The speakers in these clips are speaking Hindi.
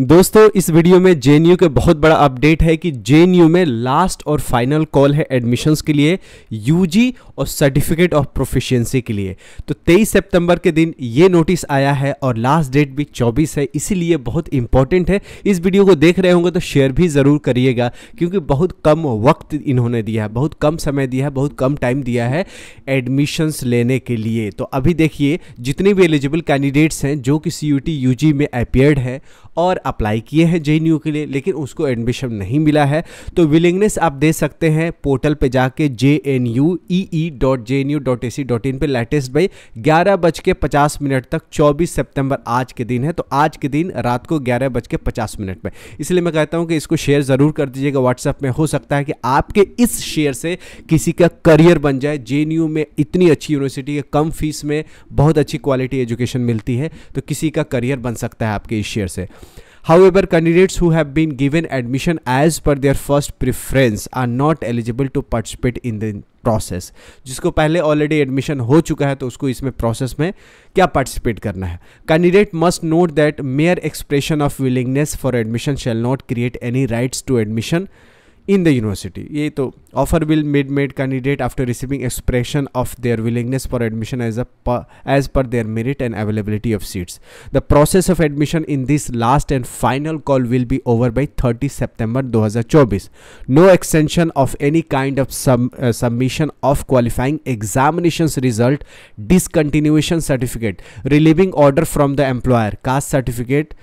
दोस्तों इस वीडियो में जे के बहुत बड़ा अपडेट है कि जे में लास्ट और फाइनल कॉल है एडमिशन्स के लिए यूजी और सर्टिफिकेट ऑफ प्रोफिशिएंसी के लिए तो 23 सितंबर के दिन ये नोटिस आया है और लास्ट डेट भी 24 है इसीलिए बहुत इंपॉर्टेंट है इस वीडियो को देख रहे होंगे तो शेयर भी ज़रूर करिएगा क्योंकि बहुत कम वक्त इन्होंने दिया है बहुत कम समय दिया है बहुत कम टाइम दिया है एडमिशन्स लेने के लिए तो अभी देखिए जितने भी एलिजिबल कैंडिडेट्स हैं जो कि सी यू में अपेयर्ड है और अप्लाई किए हैं जे के लिए लेकिन उसको एडमिशन नहीं मिला है तो विलिंगनेस आप दे सकते हैं पोर्टल पे जाके J N U E E dot J N U dot A C dot in पर लेटेस्ट भाई ग्यारह बज के पचास मिनट तक चौबीस सेप्टेम्बर आज के दिन है तो आज के दिन रात को ग्यारह बज के पचास मिनट पर इसलिए मैं कहता हूँ कि इसको शेयर ज़रूर कर दीजिएगा व्हाट्सएप में हो सकता है कि आपके इस शेयर से किसी का करियर बन जाए जे में इतनी अच्छी यूनिवर्सिटी है कम फीस में बहुत अच्छी क्वालिटी एजुकेशन मिलती है तो किसी का करियर बन सकता है आपके इस शेयर से However, candidates who have been given admission as per their first preference are not eligible to participate in the process जिसको पहले ऑलरेडी एडमिशन हो चुका है तो उसको इसमें प्रोसेस में क्या पार्टिसिपेट करना है candidate must note that mere expression of willingness for admission shall not create any rights to admission in the university ये तो offer will mid made candidate after receiving expression of their willingness for admission as a as per their merit and availability of seats the process of admission in this last and final call will be over by 30 September 2024 no extension of any kind of uh, submission of qualifying examinations result discontinuation certificate relieving order from the employer caste certificate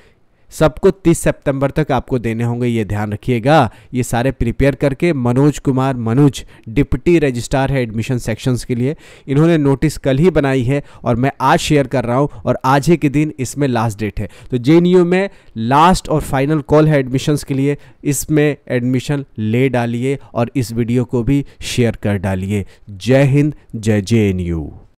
सबको 30 सितंबर तक आपको देने होंगे ये ध्यान रखिएगा ये सारे प्रिपेयर करके मनोज कुमार मनोज डिप्टी रजिस्ट्रार है एडमिशन सेक्शंस के लिए इन्होंने नोटिस कल ही बनाई है और मैं आज शेयर कर रहा हूँ और आज ही के दिन इसमें लास्ट डेट है तो जे में लास्ट और फाइनल कॉल है एडमिशन्स के लिए इसमें एडमिशन ले डालिए और इस वीडियो को भी शेयर कर डालिए जय हिंद जय जे